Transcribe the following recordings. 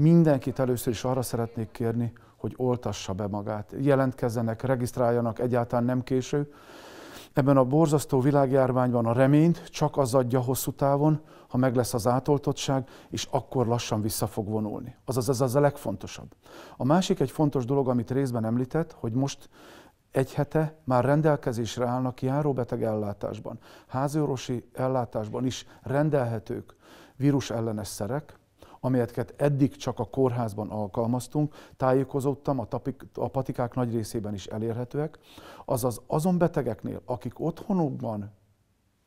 Mindenkit először is arra szeretnék kérni, hogy oltassa be magát, jelentkezzenek, regisztráljanak, egyáltalán nem késő. Ebben a borzasztó világjárványban a reményt csak az adja hosszú távon, ha meg lesz az átoltottság, és akkor lassan vissza fog vonulni. Azaz ez az a legfontosabb. A másik egy fontos dolog, amit részben említett, hogy most egy hete már rendelkezésre állnak járóbeteg ellátásban, házőorvosi ellátásban is rendelhetők vírusellenes szerek, amelyeket eddig csak a kórházban alkalmaztunk, tájékozottam, a, tapik, a patikák nagy részében is elérhetőek, azaz azon betegeknél, akik otthonukban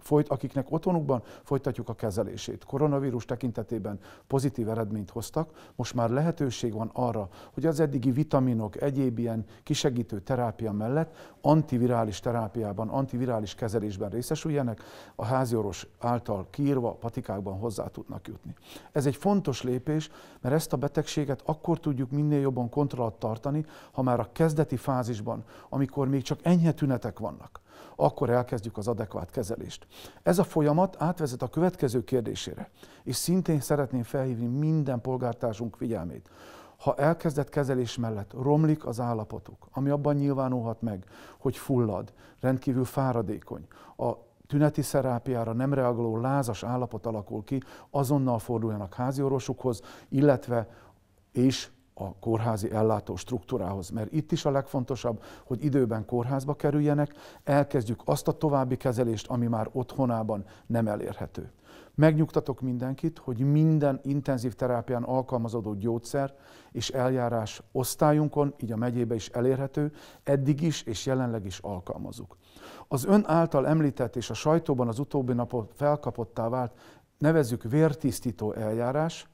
folyt, akiknek otthonukban folytatjuk a kezelését. Koronavírus tekintetében pozitív eredményt hoztak, most már lehetőség van arra, hogy az eddigi vitaminok, egyéb ilyen kisegítő terápia mellett antivirális terápiában, antivirális kezelésben részesüljenek, a háziorvos által kiírva patikákban hozzá tudnak jutni. Ez egy fontos lépés, mert ezt a betegséget akkor tudjuk minél jobban kontrollat tartani, ha már a kezdeti fázisban, amikor még csak enyhe tünetek vannak, akkor elkezdjük az adekvát kezelést. Ez a folyamat átvezet a következő kérdésére, és szintén szeretném felhívni minden polgártársunk figyelmét. Ha elkezdett kezelés mellett romlik az állapotuk, ami abban nyilvánulhat meg, hogy fullad, rendkívül fáradékony, a tüneti szerápiára nem reagáló lázas állapot alakul ki, azonnal forduljanak háziorvosukhoz, illetve és a kórházi ellátó struktúrához, mert itt is a legfontosabb, hogy időben kórházba kerüljenek, elkezdjük azt a további kezelést, ami már otthonában nem elérhető. Megnyugtatok mindenkit, hogy minden intenzív terápián alkalmazódó gyógyszer és eljárás osztályunkon, így a megyébe is elérhető, eddig is és jelenleg is alkalmazunk. Az ön által említett és a sajtóban az utóbbi napon felkapottá vált nevezzük vértisztító eljárás,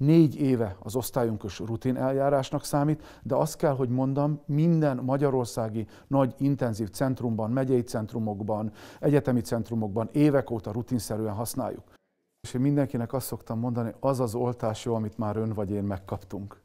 négy éve az osztályunkos rutin eljárásnak számít, de azt kell, hogy mondom, minden magyarországi nagy intenzív centrumban, megyei centrumokban, egyetemi centrumokban évek óta rutinszerűen használjuk. És én mindenkinek azt szoktam mondani, az az oltás jó, amit már ön vagy én megkaptunk.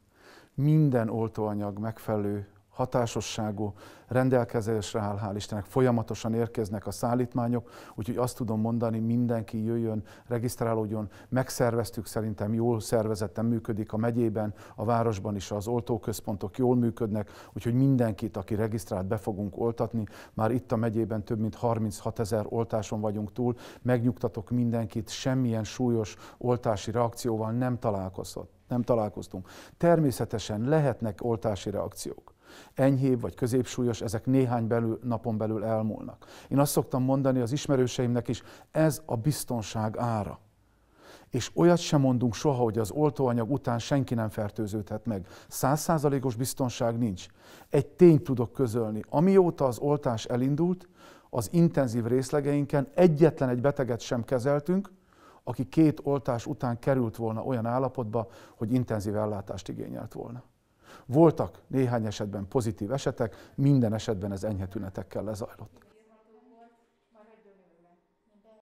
Minden oltóanyag megfelelő hatásosságú, rendelkezésre áll, hál' Istennek, folyamatosan érkeznek a szállítmányok, úgyhogy azt tudom mondani, mindenki jöjjön, regisztrálódjon, megszerveztük, szerintem jól szervezetten működik a megyében, a városban is az oltóközpontok jól működnek, úgyhogy mindenkit, aki regisztrált, be fogunk oltatni. Már itt a megyében több mint 36 ezer oltáson vagyunk túl, megnyugtatok mindenkit, semmilyen súlyos oltási reakcióval nem találkozott. Nem találkoztunk. Természetesen lehetnek oltási reakciók Enyhébb vagy középsúlyos, ezek néhány belül, napon belül elmúlnak. Én azt szoktam mondani az ismerőseimnek is, ez a biztonság ára. És olyat sem mondunk soha, hogy az oltóanyag után senki nem fertőződhet meg. Százszázalékos biztonság nincs. Egy tényt tudok közölni. Amióta az oltás elindult, az intenzív részlegeinken egyetlen egy beteget sem kezeltünk, aki két oltás után került volna olyan állapotba, hogy intenzív ellátást igényelt volna. Voltak néhány esetben pozitív esetek, minden esetben ez enyhe tünetekkel lezajlott.